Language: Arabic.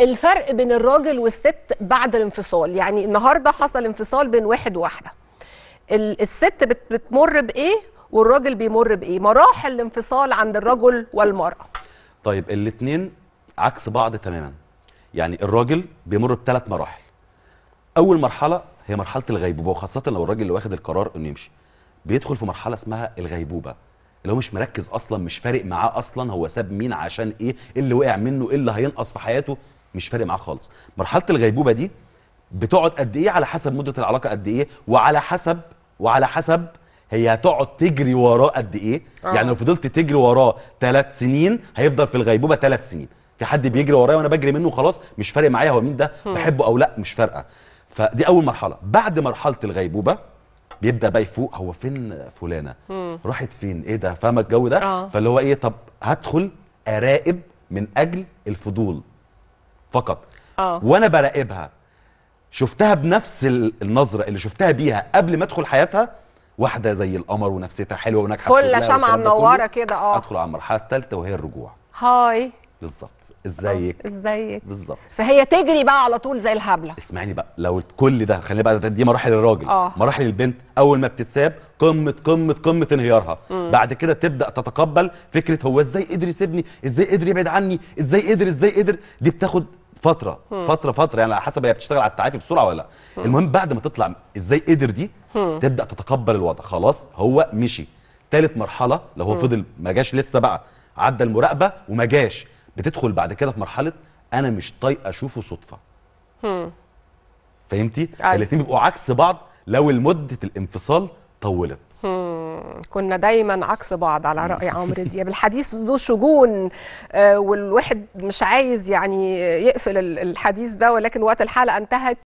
الفرق بين الراجل والست بعد الانفصال يعني النهارده حصل انفصال بين واحد وواحده الست بتمر بايه والراجل بيمر بايه مراحل الانفصال عند الرجل والمراه طيب الاثنين عكس بعض تماما يعني الراجل بيمر بثلاث مراحل اول مرحله هي مرحله الغيبوبه وخاصه لو الراجل اللي واخد القرار انه يمشي بيدخل في مرحله اسمها الغيبوبه اللي هو مش مركز اصلا مش فارق معاه اصلا هو ساب مين عشان ايه, إيه اللي وقع منه ايه اللي هينقص في حياته مش فارق معاه خالص مرحله الغيبوبه دي بتقعد قد ايه على حسب مده العلاقه قد ايه وعلى حسب وعلى حسب هي هتقعد تجري وراه قد ايه آه. يعني لو فضلت تجري وراه ثلاث سنين هيفضل في الغيبوبه ثلاث سنين في حد بيجري ورايا وانا بجري منه خلاص مش فارق معايا هو مين ده بحبه او لا مش فارقه فدي اول مرحله بعد مرحله الغيبوبه بيبدا بقى يفوق هو فين فلانه راحت فين ايه ده فاهمه الجو ده آه. فاللي هو ايه طب هدخل اراقب من اجل الفضول فقط أوه. وانا براقبها شفتها بنفس النظره اللي شفتها بيها قبل ما ادخل حياتها واحده زي القمر ونفسيتها حلوه وناجحه فله شمعه منوره كده اه ادخل على المرحله الثالثه وهي الرجوع هاي بالظبط ازيك آه، ازيك بالظبط فهي تجري بقى على طول زي الهبله اسمعني بقى لو كل ده خلينا بقى دي مراحل الراجل آه. مراحل البنت اول ما بتتساب قمه قمه قمه انهيارها مم. بعد كده تبدا تتقبل فكره هو ازاي قدر يسيبني ازاي قدر يبعد عني ازاي قدر ازاي قدر دي بتاخد فتره هم. فتره فتره يعني على حسب هي بتشتغل على التعافي بسرعه ولا لا المهم بعد ما تطلع ازاي قدر دي هم. تبدا تتقبل الوضع خلاص هو مشي ثالث مرحله لو هو فضل ما جاش لسه بقى عدى المراقبه وما جاش بتدخل بعد كده في مرحله انا مش طايقه اشوفه صدفه فهمتي الاثنين بيبقوا عكس بعض لو لمده الانفصال طولت كنا دايما عكس بعض على راي عمرو دياب الحديث ذو شجون آه، والواحد مش عايز يعني يقفل الحديث ده ولكن وقت الحلقه انتهت